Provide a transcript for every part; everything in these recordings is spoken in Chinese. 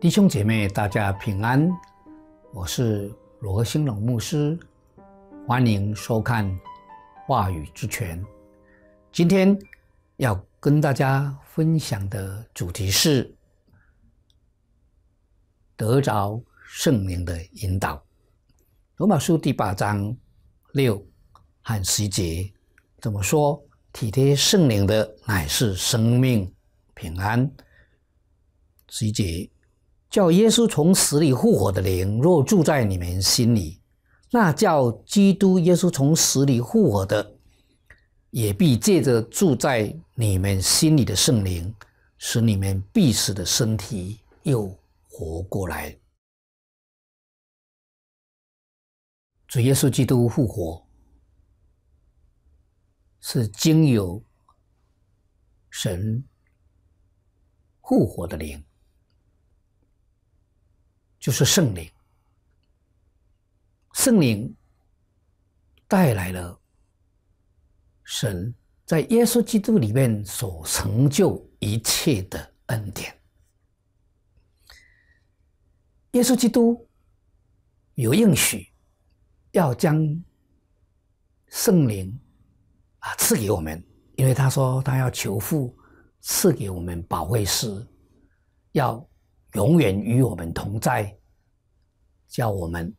弟兄姐妹，大家平安！我是罗新龙牧师，欢迎收看《话语之泉》。今天要跟大家分享的主题是得着圣灵的引导。罗马书第八章六和十节怎么说？体贴圣灵的乃是生命平安。十节叫耶稣从死里复活的灵，若住在你们心里，那叫基督耶稣从死里复活的。也必借着住在你们心里的圣灵，使你们必死的身体又活过来。主耶稣基督复活，是经由神复活的灵，就是圣灵，圣灵带来了。神在耶稣基督里面所成就一切的恩典，耶稣基督有应许，要将圣灵啊赐给我们，因为他说他要求父赐给我们保卫师，要永远与我们同在，叫我们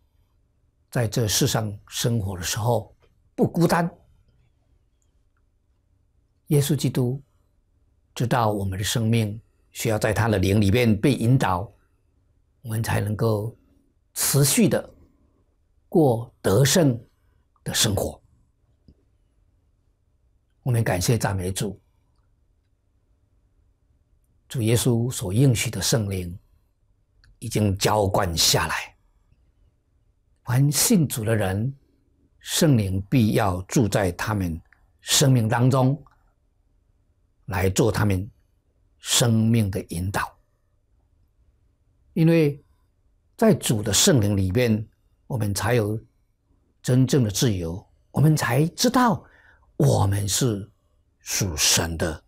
在这世上生活的时候不孤单。耶稣基督知道我们的生命需要在他的灵里面被引导，我们才能够持续的过得胜的生活。我们感谢赞美主，主耶稣所应许的圣灵已经浇灌下来。凡信主的人，圣灵必要住在他们生命当中。来做他们生命的引导，因为在主的圣灵里面，我们才有真正的自由，我们才知道我们是属神的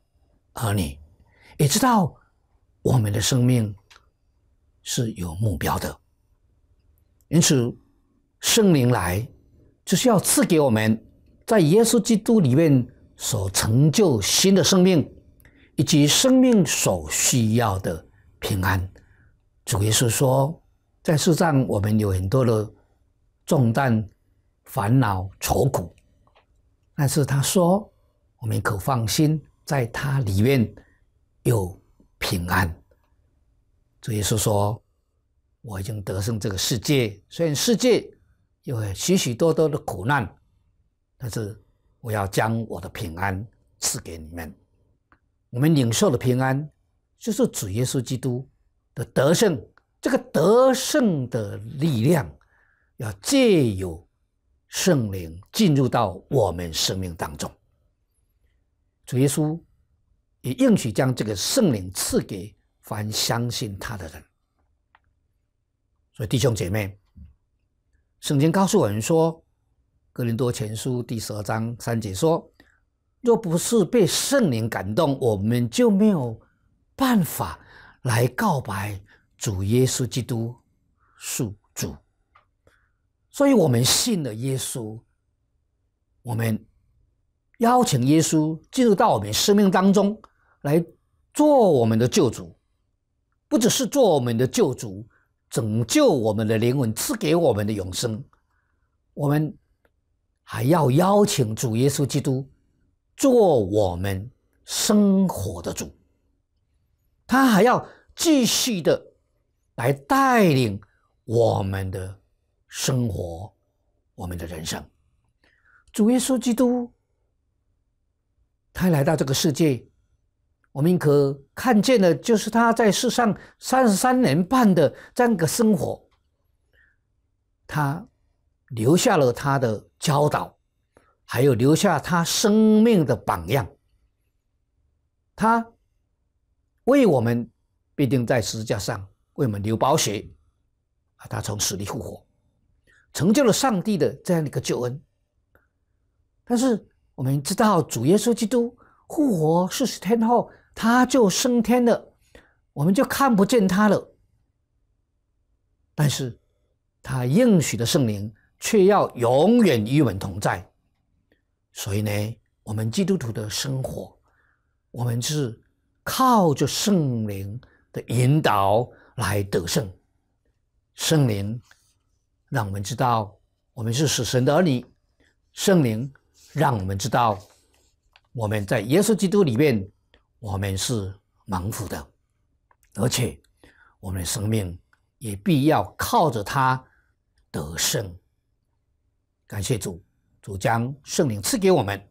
儿女，也知道我们的生命是有目标的。因此，圣灵来就是要赐给我们在耶稣基督里面。所成就新的生命，以及生命所需要的平安。主耶稣说，在世上我们有很多的重担、烦恼、愁苦，但是他说，我们可放心，在他里面有平安。主耶稣说，我已经得胜这个世界，虽然世界有许许多多的苦难，但是。我要将我的平安赐给你们。我们领受的平安，就是主耶稣基督的得胜。这个得胜的力量，要借由圣灵进入到我们生命当中。主耶稣也应许将这个圣灵赐给凡相信他的人。所以弟兄姐妹，圣经告诉我们说。《格林多前书》第十二章三节说：“若不是被圣灵感动，我们就没有办法来告白主耶稣基督，主主。所以，我们信了耶稣，我们邀请耶稣进入到我们生命当中，来做我们的救主，不只是做我们的救主，拯救我们的灵魂，赐给我们的永生，我们。”还要邀请主耶稣基督做我们生活的主，他还要继续的来带领我们的生活，我们的人生。主耶稣基督，他来到这个世界，我们可看见的就是他在世上三十三年半的这样一个生活，他。留下了他的教导，还有留下他生命的榜样。他为我们必定在十字架上为我们流宝血，啊，他从死里复活，成就了上帝的这样的一个救恩。但是我们知道，主耶稣基督复活四十天后，他就升天了，我们就看不见他了。但是，他应许的圣灵。却要永远与我们同在，所以呢，我们基督徒的生活，我们是靠着圣灵的引导来得胜。圣灵让我们知道，我们是死神的儿女；圣灵让我们知道，我们在耶稣基督里面，我们是蒙福的，而且我们的生命也必要靠着他得胜。感谢主，主将圣灵赐给我们。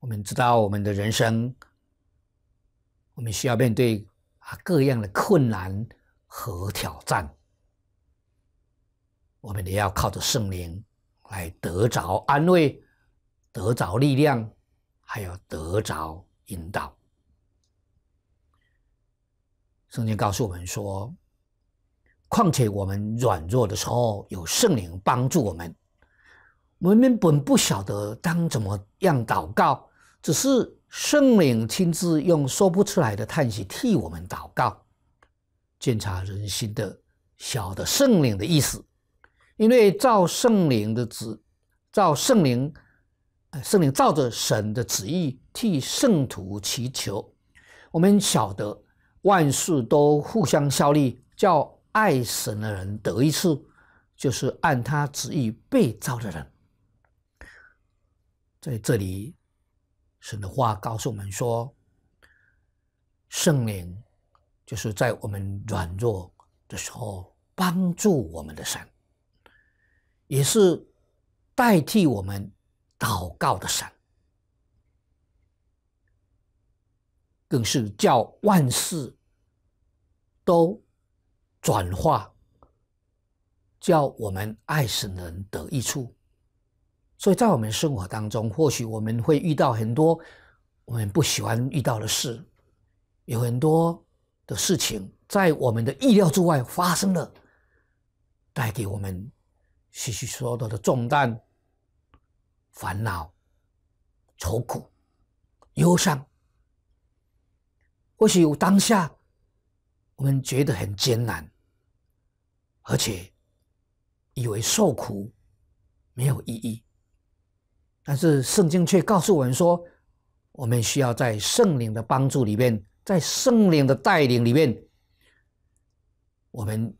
我们知道，我们的人生，我们需要面对啊各样的困难和挑战。我们也要靠着圣灵来得着安慰，得着力量，还有得着引导。圣经告诉我们说。况且我们软弱的时候，有圣灵帮助我们。我们本不晓得当怎么样祷告，只是圣灵亲自用说不出来的叹息替我们祷告，检察人心的，晓得圣灵的意思。因为照圣灵的旨，照圣灵，圣灵照着神的旨意替圣徒祈求。我们晓得万事都互相效力，叫。爱神的人得一次，就是按他旨意被造的人。在这里，神的话告诉我们说，圣灵就是在我们软弱的时候帮助我们的神，也是代替我们祷告的神，更是叫万事都。转化，叫我们爱神人得益处。所以在我们生活当中，或许我们会遇到很多我们不喜欢遇到的事，有很多的事情在我们的意料之外发生了，带给我们许许多多的重担、烦恼、愁苦、忧伤。或许有当下，我们觉得很艰难。而且，以为受苦没有意义，但是圣经却告诉我们说，我们需要在圣灵的帮助里面，在圣灵的带领里面，我们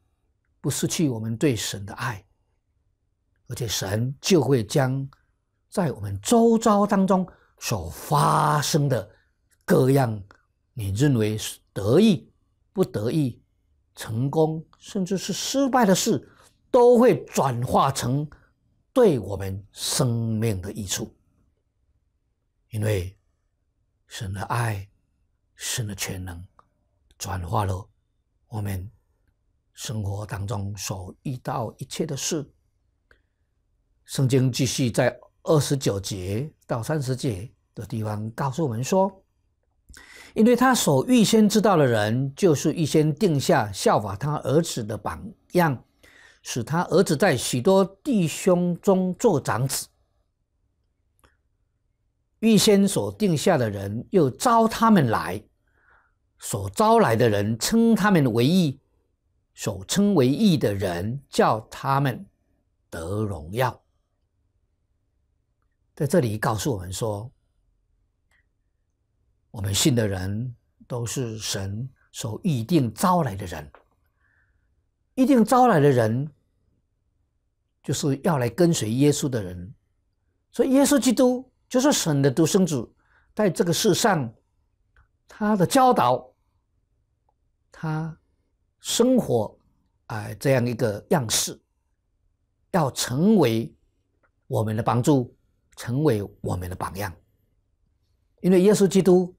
不失去我们对神的爱，而且神就会将在我们周遭当中所发生的各样，你认为得意不得意。成功，甚至是失败的事，都会转化成对我们生命的益处，因为神的爱、神的全能转化了我们生活当中所遇到一切的事。圣经继续在二十九节到三十节的地方告诉我们说。因为他所预先知道的人，就是预先定下效法他儿子的榜样，使他儿子在许多弟兄中做长子。预先所定下的人，又招他们来；所招来的人，称他们为义；所称为义的人，叫他们得荣耀。在这里告诉我们说。我们信的人都是神所预定招来的人，预定招来的人就是要来跟随耶稣的人，所以耶稣基督就是神的独生子，在这个世上，他的教导、他生活啊这样一个样式，要成为我们的帮助，成为我们的榜样，因为耶稣基督。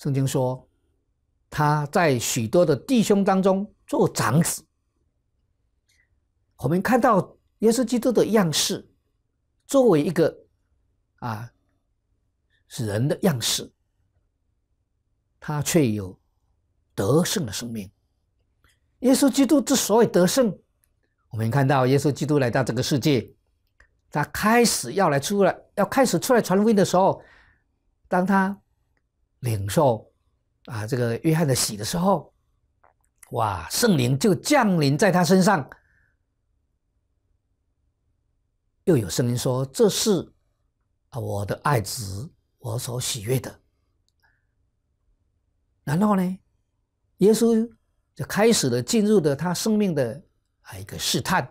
圣经说，他在许多的弟兄当中做长子。我们看到耶稣基督的样式，作为一个啊人的样式，他却有得胜的生命。耶稣基督之所以得胜，我们看到耶稣基督来到这个世界，他开始要来出来，要开始出来传福音的时候，当他。领受啊，这个约翰的喜的时候，哇，圣灵就降临在他身上。又有圣灵说：“这是啊，我的爱子，我所喜悦的。”然后呢，耶稣就开始了进入的他生命的啊一个试探，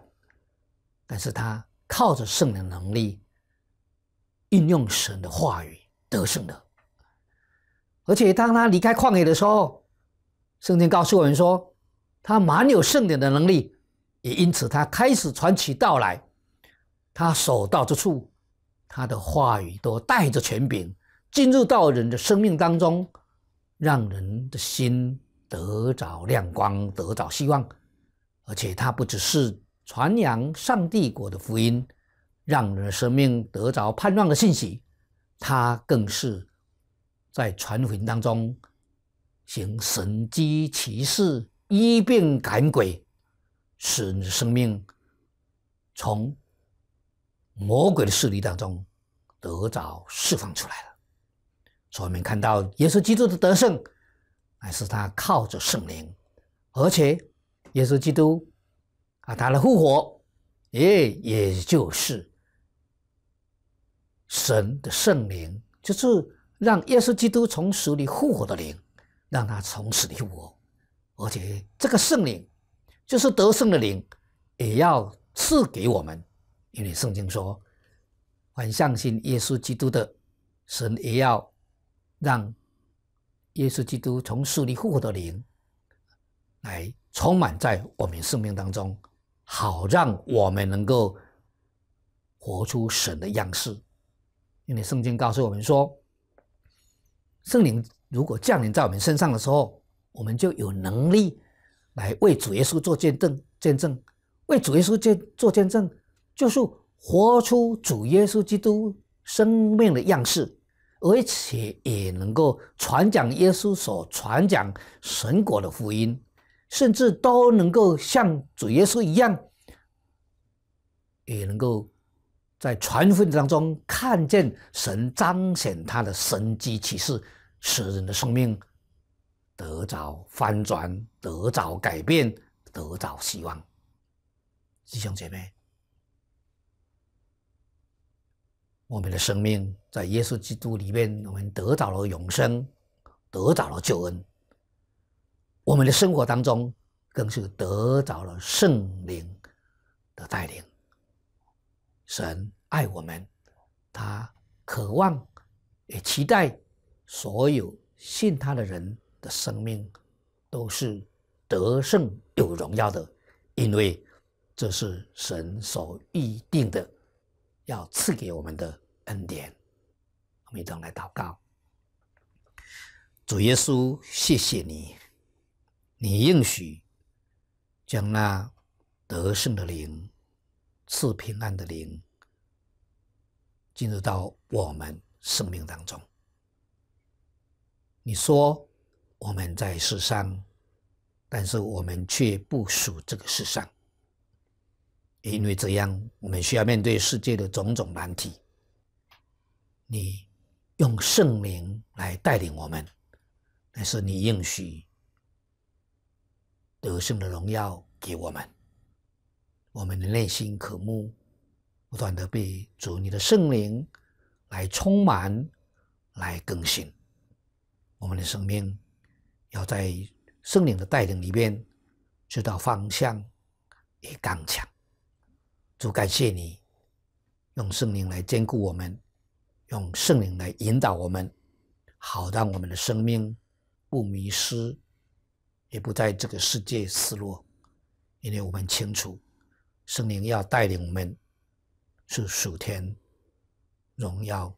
但是他靠着圣灵的能力，运用神的话语得胜了。而且当他离开旷野的时候，圣经告诉我们说，他蛮有圣典的能力，也因此他开始传起道来。他所到之处，他的话语都带着权柄，进入到人的生命当中，让人的心得着亮光，得着希望。而且他不只是传扬上帝国的福音，让人的生命得着盼望的信息，他更是。在传魂当中，行神机奇事，医病赶鬼，使你生命从魔鬼的势力当中得着释放出来了。所以我们看到，耶稣基督的得胜，还是他靠着圣灵，而且耶稣基督啊，他的复活，也也就是神的圣灵，就是。让耶稣基督从死里复活的灵，让他从死里复活，而且这个圣灵，就是得胜的灵，也要赐给我们。因为圣经说，很相信耶稣基督的神也要让耶稣基督从死里复活的灵来充满在我们生命当中，好让我们能够活出神的样式。因为圣经告诉我们说。圣灵如果降临在我们身上的时候，我们就有能力来为主耶稣做见证。见证为主耶稣见做见证，就是活出主耶稣基督生命的样式，而且也能够传讲耶稣所传讲神国的福音，甚至都能够像主耶稣一样，也能够在传福音当中看见神彰显他的神迹启示，使人的生命得着翻转，得着改变，得着希望。弟兄姐妹，我们的生命在耶稣基督里面，我们得到了永生，得到了救恩。我们的生活当中更是得着了圣灵的带领。神爱我们，他渴望，也期待。所有信他的人的生命都是得胜有荣耀的，因为这是神所预定的，要赐给我们的恩典。我们一同来祷告：主耶稣，谢谢你，你应许将那得胜的灵、赐平安的灵进入到我们生命当中。你说我们在世上，但是我们却不属这个世上，因为这样我们需要面对世界的种种难题。你用圣灵来带领我们，但是你应许得胜的荣耀给我们，我们的内心渴慕不断的被主你的圣灵来充满，来更新。我们的生命要在圣灵的带领里边，知道方向，也刚强。就感谢你，用圣灵来兼顾我们，用圣灵来引导我们，好让我们的生命不迷失，也不在这个世界失落。因为我们清楚，圣灵要带领我们，是属天荣耀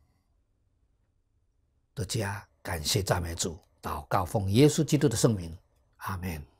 的家。感谢赞美主，祷告奉耶稣基督的圣名，阿门。